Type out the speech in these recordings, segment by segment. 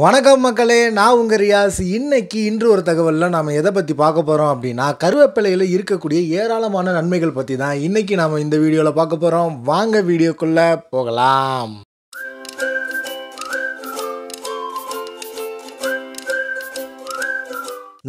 வணக்கம் மக்களே நான் உங்கள் ரியாஸ் இன்னைக்கு இன்று ஒரு தகவலில் நாம் எதை பற்றி பார்க்க போகிறோம் அப்படின்னா கருவேப்பிலையில் இருக்கக்கூடிய ஏராளமான நன்மைகள் பற்றி தான் இன்றைக்கி நாம் இந்த வீடியோவில் பார்க்க போகிறோம் வாங்க வீடியோக்குள்ளே போகலாம்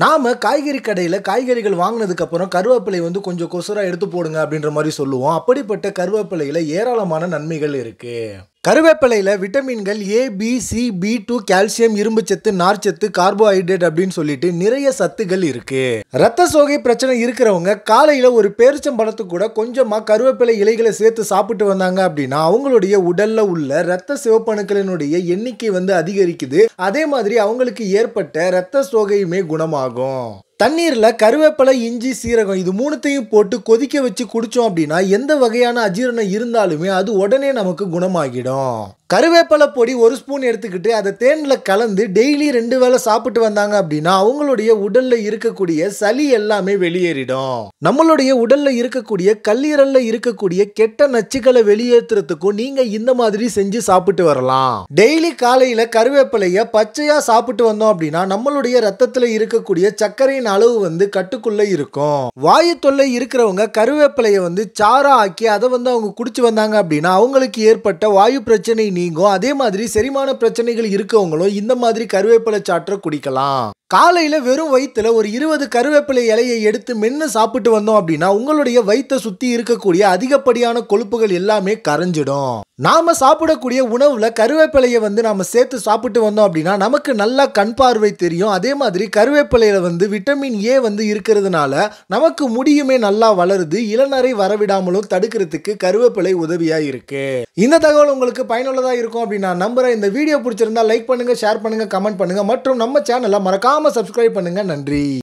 நாம் காய்கறி கடையில் காய்கறிகள் வாங்கினதுக்கப்புறம் கருவேப்பிலை வந்து கொஞ்சம் கொசுராக எடுத்து போடுங்க அப்படின்ற மாதிரி சொல்லுவோம் அப்படிப்பட்ட கருவேப்பிலையில் ஏராளமான நன்மைகள் இருக்குது கருவேப்பிலையில் விட்டமின்கள் A B C B two calcium இரும்பு சத்து நார்ச்சத்து கார்போஹைட்ரேட் அப்படின்னு சொல்லிட்டு நிறைய சத்துகள் இருக்கு ரத்த சோகை பிரச்சனை இருக்கிறவங்க காலையில் ஒரு பேரிச்சம் பழத்து கூட கொஞ்சமாக கருவேப்பிலை இலைகளை சேர்த்து சாப்பிட்டு வந்தாங்க அப்படின்னா அவங்களுடைய உடல்ல உள்ள ரத்த சிவப்பணுக்களினுடைய எண்ணிக்கை வந்து அதிகரிக்குது அதே மாதிரி அவங்களுக்கு ஏற்பட்ட ரத்த சோகையுமே குணமாகும் தண்ணீரில் கருவேப்பிலை இஞ்சி சீரகம் இது மூணுத்தையும் போட்டு கொதிக்க வச்சு குடித்தோம் அப்படின்னா எந்த வகையான அஜீரணம் இருந்தாலுமே அது உடனே நமக்கு குணமாகிடும் கருவேப்பிலை பொடி ஒரு ஸ்பூன் எடுத்துக்கிட்டு அதை தேனில் கலந்து டெய்லி ரெண்டு வேளை சாப்பிட்டு வந்தாங்க அப்படின்னா அவங்களுடைய உடலில் இருக்கக்கூடிய சளி எல்லாமே வெளியேறிடும் நம்மளுடைய உடலில் இருக்கக்கூடிய கல்லீரலில் இருக்கக்கூடிய கெட்ட நச்சுக்களை வெளியேற்றுறதுக்கும் நீங்கள் இந்த மாதிரி செஞ்சு சாப்பிட்டு வரலாம் டெய்லி காலையில் கருவேப்பிலையை பச்சையாக சாப்பிட்டு வந்தோம் அப்படின்னா நம்மளுடைய ரத்தத்தில் இருக்கக்கூடிய சர்க்கரையின் அளவு வந்து கட்டுக்குள்ளே இருக்கும் வாயு தொல்லை இருக்கிறவங்க கருவேப்பிலையை வந்து சாரா ஆக்கி அதை வந்து அவங்க குடிச்சு வந்தாங்க அப்படின்னா அவங்களுக்கு ஏற்பட்ட வாயு பிரச்சனை நீங்கும் அதே மாதிரி செரிமான பிரச்சனைகள் இருக்கவங்களும் இந்த மாதிரி கருவேப்பிலை சாற்றை குடிக்கலாம் காலையில் வெறும் வயிற்றில் ஒரு இருபது கருவேப்பிலை இலையை எடுத்து மென்று சாப்பிட்டு வந்தோம் அப்படின்னா உங்களுடைய வயிற்றை சுற்றி இருக்கக்கூடிய அதிகப்படியான கொழுப்புகள் எல்லாமே கரைஞ்சிடும் நாம் சாப்பிடக்கூடிய உணவில் கருவேப்பிலையை வந்து நாம் சேர்த்து சாப்பிட்டு வந்தோம் அப்படின்னா நமக்கு நல்லா கண் பார்வை தெரியும் அதே மாதிரி கருவேப்பிலையில் வந்து விட்டமின் ஏ வந்து இருக்கிறதுனால நமக்கு முடியுமே நல்லா வளருது இளநரை வரவிடாமலும் தடுக்கிறதுக்கு கருவேப்பிலை உதவியாக இருக்குது இந்த தகவல் உங்களுக்கு பயனுள்ளதாக இருக்கும் அப்படின்னு நான் நம்புறேன் இந்த வீடியோ பிடிச்சிருந்தா லைக் பண்ணுங்கள் ஷேர் பண்ணுங்க கமெண்ட் பண்ணுங்கள் மற்றும் நம்ம சேனலை மறக்காம மறக்காமல் சப்ஸ்கிரைப் பண்ணுங்கள் நன்றி